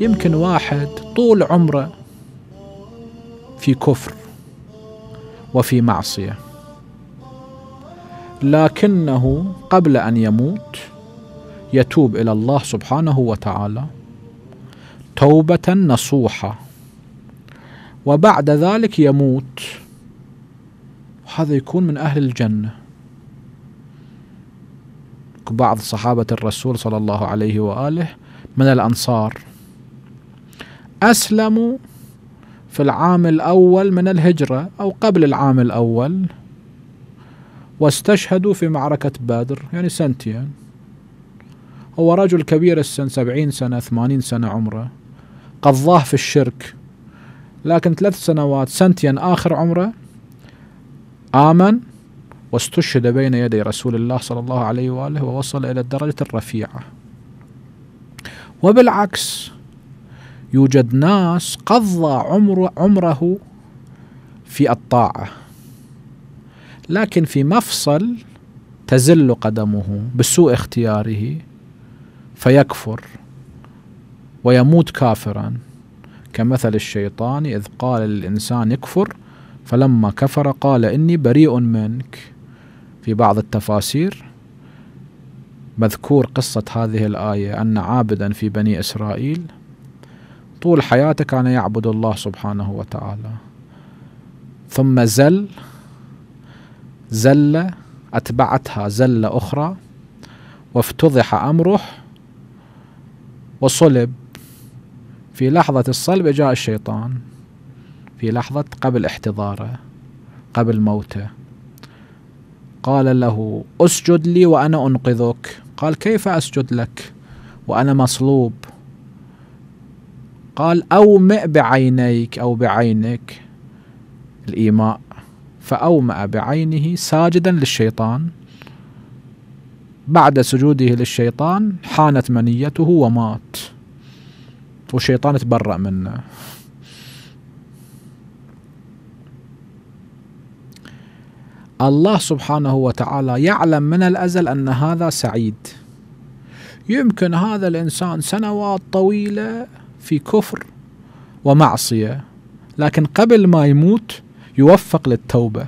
يمكن واحد طول عمره في كفر وفي معصيه لكنه قبل ان يموت يتوب الى الله سبحانه وتعالى توبه نصوحه وبعد ذلك يموت هذا يكون من اهل الجنه بعض صحابه الرسول صلى الله عليه واله من الانصار أسلموا في العام الأول من الهجرة أو قبل العام الأول واستشهدوا في معركة بدر يعني سنتين هو رجل كبير السن سبعين سنة ثمانين سنة عمره قضاه في الشرك لكن ثلاث سنوات سنتين آخر عمره آمن واستشهد بين يدي رسول الله صلى الله عليه وآله ووصل إلى الدرجة الرفيعة وبالعكس يوجد ناس قضى عمر عمره في الطاعة لكن في مفصل تزل قدمه بسوء اختياره فيكفر ويموت كافرا كمثل الشيطان إذ قال للإنسان اكفر فلما كفر قال إني بريء منك في بعض التفاسير مذكور قصة هذه الآية أن عابدا في بني إسرائيل طول حياته كان يعبد الله سبحانه وتعالى ثم زل زلة أتبعتها زلة أخرى وافتضح أمره وصلب في لحظة الصلب جاء الشيطان في لحظة قبل احتضاره قبل موته قال له اسجد لي وأنا أنقذك قال كيف أسجد لك وأنا مصلوب قال أومئ بعينيك أو بعينك الإيماء فأومأ بعينه ساجدا للشيطان بعد سجوده للشيطان حانت منيته ومات والشيطان تبرأ منه الله سبحانه وتعالى يعلم من الأزل أن هذا سعيد يمكن هذا الإنسان سنوات طويلة في كفر ومعصيه لكن قبل ما يموت يوفق للتوبه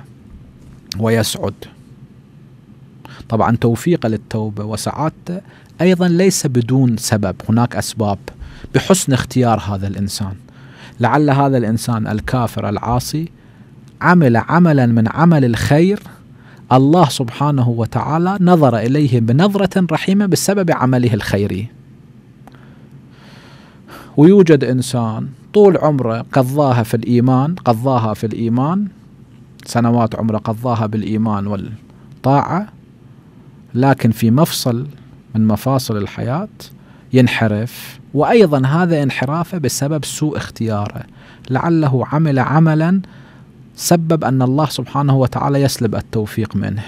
ويسعد طبعا توفيقه للتوبه وسعادته ايضا ليس بدون سبب هناك اسباب بحسن اختيار هذا الانسان لعل هذا الانسان الكافر العاصي عمل عملا من عمل الخير الله سبحانه وتعالى نظر اليه بنظره رحيمه بسبب عمله الخيري ويوجد انسان طول عمره قضاها في الايمان قضاها في الايمان سنوات عمره قضاها بالايمان والطاعه لكن في مفصل من مفاصل الحياه ينحرف وايضا هذا انحرافه بسبب سوء اختياره لعله عمل عملا سبب ان الله سبحانه وتعالى يسلب التوفيق منه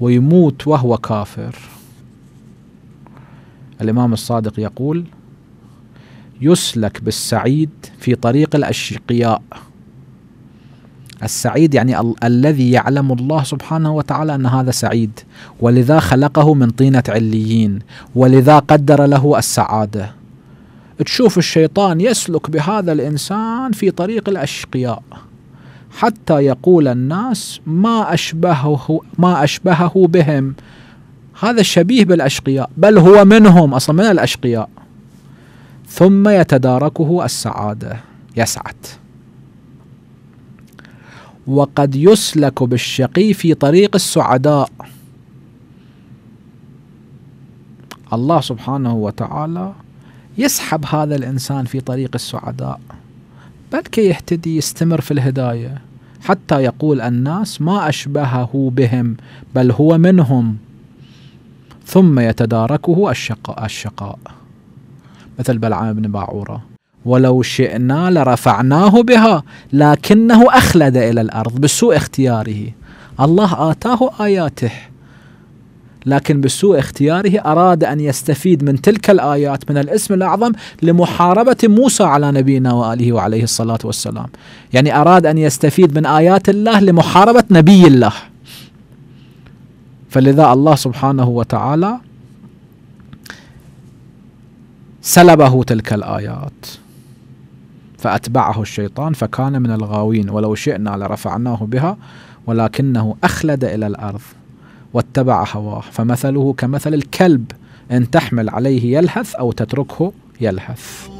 ويموت وهو كافر الامام الصادق يقول يسلك بالسعيد في طريق الأشقياء السعيد يعني ال- الذي يعلم الله سبحانه وتعالى ان هذا سعيد ولذا خلقه من طينه عليين ولذا قدر له السعاده تشوف الشيطان يسلك بهذا الانسان في طريق الاشقياء حتى يقول الناس ما اشبهه ما اشبهه بهم هذا شبيه بالاشقياء بل هو منهم اصلا من الاشقياء ثم يتداركه السعادة يسعد وقد يسلك بالشقي في طريق السعداء الله سبحانه وتعالى يسحب هذا الإنسان في طريق السعداء بل كي يهتدي يستمر في الهداية حتى يقول الناس ما أشبهه بهم بل هو منهم ثم يتداركه الشقاء, الشقاء مثل بلعام بن باعوره ولو شئنا لرفعناه بها لكنه اخلد الى الارض بسوء اختياره الله اتاه اياته لكن بسوء اختياره اراد ان يستفيد من تلك الايات من الاسم الاعظم لمحاربه موسى على نبينا واله وعليه الصلاه والسلام. يعني اراد ان يستفيد من ايات الله لمحاربه نبي الله. فلذا الله سبحانه وتعالى سلبه تلك الآيات فأتبعه الشيطان فكان من الغاوين ولو شئنا لرفعناه بها ولكنه أخلد إلى الأرض واتبع هواه فمثله كمثل الكلب إن تحمل عليه يلهث أو تتركه يلهث